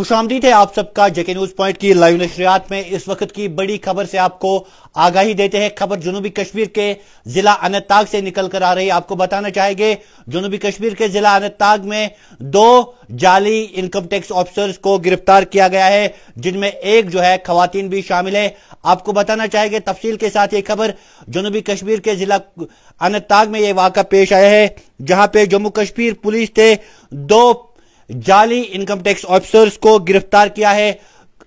खुश आमदीद है आप सबका जेके न्यूज पॉइंट की लाइव नशरियात में इस वक्त की बड़ी खबर से आपको आगाही देते हैं खबर जुनूबी कश्मीर के जिला अनंतनाग से निकल कर आ रही आपको बताना चाहेंगे जुनूबी कश्मीर के जिला अनंतनाग में दो जाली इनकम टैक्स ऑफिसर्स को गिरफ्तार किया गया है जिनमें एक जो है खातन भी शामिल है आपको बताना चाहेंगे तफसील के साथ ये खबर जुनूबी कश्मीर के जिला अनंतनाग में ये वाक़ पेश आया है जहां पे जम्मू कश्मीर पुलिस ने दो जाली इनकम टैक्स ऑफिसर्स को गिरफ्तार किया है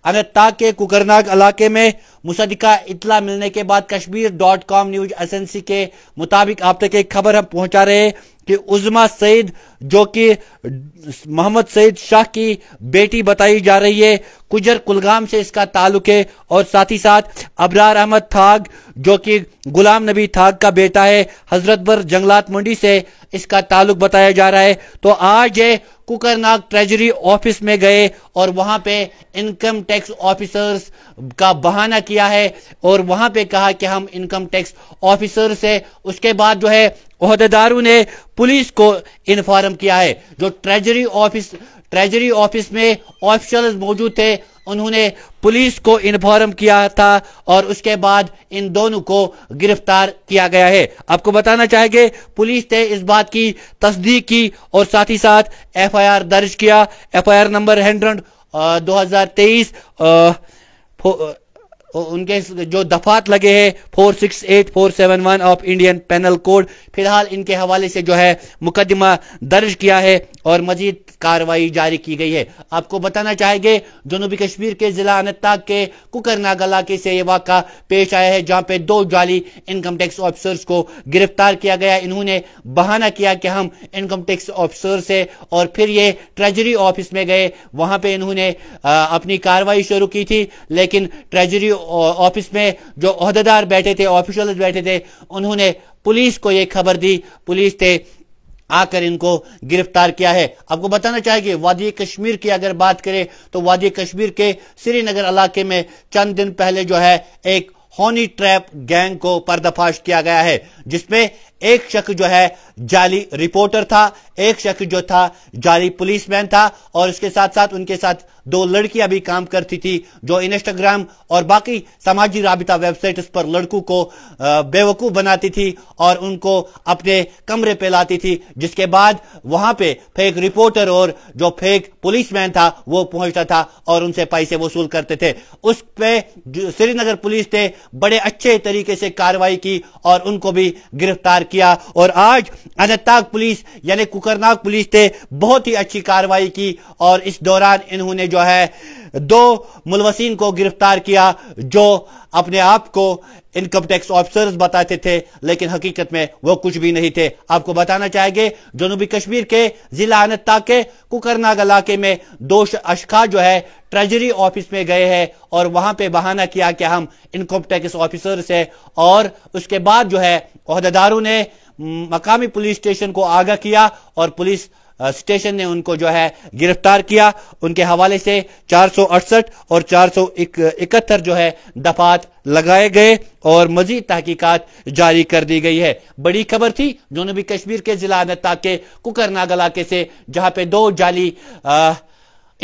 अनंतनाग के कुकरनाग इलाके में मुसदिका इतला मिलने के बाद Kashmir dot com news agency के मुताबिक आप तक एक खबर हम पहुंचा रहे हैं कि उजमा सईद जो कि मोहम्मद सईद शाह की बेटी बताई जा रही है कुजर कुलगाम से इसका ताल्लुक है और साथ ही साथ अबरार अहमद थाग जो कि गुलाम नबी थाग का बेटा है हजरतबर जंगलात मंडी से इसका ताल्लुक बताया जा रहा है तो आज है कुकरनाग ट्रेजरी ऑफिस में गए और वहां पे इनकम टैक्स ऑफिसर्स का बहाना किया है और वहां पे कहा कि हम इनकम टैक्स ऑफिसर से उसके बाद जो है ने पुलिस को इन्फॉर्म किया है जो ट्रेजरी ऑफिस ट्रेजरी ऑफिस में ऑफिशल मौजूद थे उन्होंने पुलिस को इन्फॉर्म किया था और उसके बाद इन दोनों को गिरफ्तार किया गया है आपको बताना चाहेंगे पुलिस ने इस बात की तस्दीक की और साथ ही साथ एफआईआर दर्ज किया एफआईआर नंबर हंड्रेड दो हजार तेईस उनके जो दफात लगे हैं four six eight four seven one of Indian penal code फिलहाल इनके हवाले से जो है मुकदमा दर्ज किया है और मजीद कार्रवाई जारी की गई है आपको बताना चाहेंगे जनूबी कश्मीर के जिला अनंतनाग के कुकरनाग इलाके से यह वाक पेश आया है जहां पे दो जाली इनकम टैक्स ऑफिसर्स को गिरफ्तार किया गया इन्होंने बहाना किया कि हम इनकम टैक्स ऑफिसर से और फिर ये ट्रेजरी ऑफिस में गए वहां पे इन्होंने अपनी कार्रवाई शुरू की थी लेकिन ट्रेजरी ऑफिस में जो अहदेदार बैठे थे ऑफिशल बैठे थे उन्होंने पुलिस को ये खबर दी पुलिस ने आकर इनको गिरफ्तार किया है आपको बताना चाहिए वादी कश्मीर की अगर बात करें तो वादी कश्मीर के श्रीनगर इलाके में चंद दिन पहले जो है एक हॉनी ट्रैप गैंग को पर्दाफाश किया गया है जिसमें एक शख्स जो है जाली रिपोर्टर था एक शख्स जो था जाली पुलिसमैन था और उसके साथ साथ उनके साथ दो लड़कियां भी काम करती थी जो इंस्टाग्राम और बाकी सामाजिक राबिता वेबसाइट्स पर लड़कों को बेवकूफ बनाती थी और उनको अपने कमरे पे लाती थी जिसके बाद वहां पे फेक रिपोर्टर और जो फेक पुलिसमैन था वो पहुंचता था और उनसे पैसे वसूल करते थे उस पे श्रीनगर पुलिस ने बड़े अच्छे तरीके से कार्रवाई की और उनको भी गिरफ्तार किया और आज अनंतनाग पुलिस यानी कुकरनाग पुलिस ने बहुत ही अच्छी कार्रवाई की और इस दौरान इन्होंने जो है दो मुलवसिन को गिरफ्तार किया जो अपने आप को इनकम टैक्स ऑफिसर्स बताते थे लेकिन हकीकत में वो कुछ भी नहीं थे आपको बताना चाहेंगे जनूबी कश्मीर के जिला अनंतनाग के कुकरनाग इलाके में दो अशखा जो है ट्रेजरी ऑफिस में गए हैं और वहां पे बहाना किया कि हम इनकम टैक्स ऑफिसर्स है और उसके बाद जो है अहदेदारों ने मकामी पुलिस स्टेशन को आगाह किया और पुलिस स्टेशन ने उनको जो है गिरफ्तार किया उनके हवाले से चार और चार जो है दफात लगाए गए और मजीद तहकीकत जारी कर दी गई है बड़ी खबर थी जुनूबी कश्मीर के जिला अनंतनाग के कुकरनाग इलाके से जहां पे दो जाली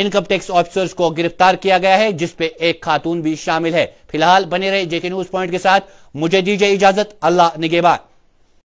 इनकम टैक्स ऑफिसर्स को गिरफ्तार किया गया है जिसपे एक खातून भी शामिल है फिलहाल बने रहे जेके न्यूज पॉइंट के साथ मुझे दीजिए इजाजत अल्लाह निगेबान